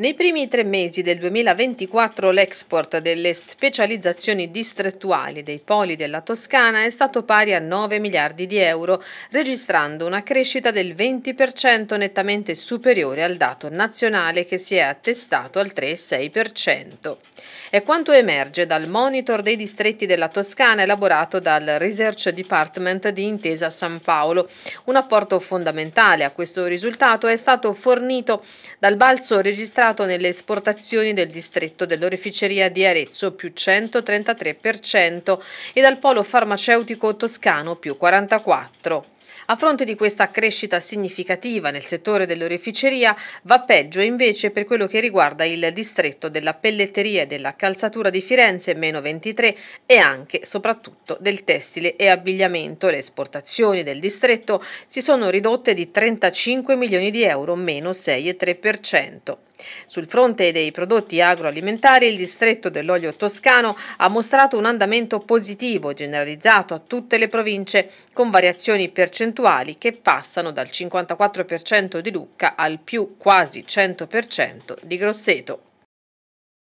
Nei primi tre mesi del 2024 l'export delle specializzazioni distrettuali dei poli della Toscana è stato pari a 9 miliardi di euro, registrando una crescita del 20% nettamente superiore al dato nazionale che si è attestato al 3,6%. È quanto emerge dal monitor dei distretti della Toscana elaborato dal Research Department di Intesa San Paolo. Un apporto fondamentale a questo risultato è stato fornito dal balzo registrato aumentato nelle esportazioni del distretto dell'oreficeria di Arezzo più 133% e dal polo farmaceutico toscano più 44%. A fronte di questa crescita significativa nel settore dell'oreficeria, va peggio invece per quello che riguarda il distretto della pelletteria e della calzatura di Firenze, meno 23, e anche soprattutto del tessile e abbigliamento. Le esportazioni del distretto si sono ridotte di 35 milioni di euro, meno 6,3%. Sul fronte dei prodotti agroalimentari, il distretto dell'olio toscano ha mostrato un andamento positivo generalizzato a tutte le province, con variazioni percentuali percentuali che passano dal 54% di Lucca al più quasi 100% di Grosseto.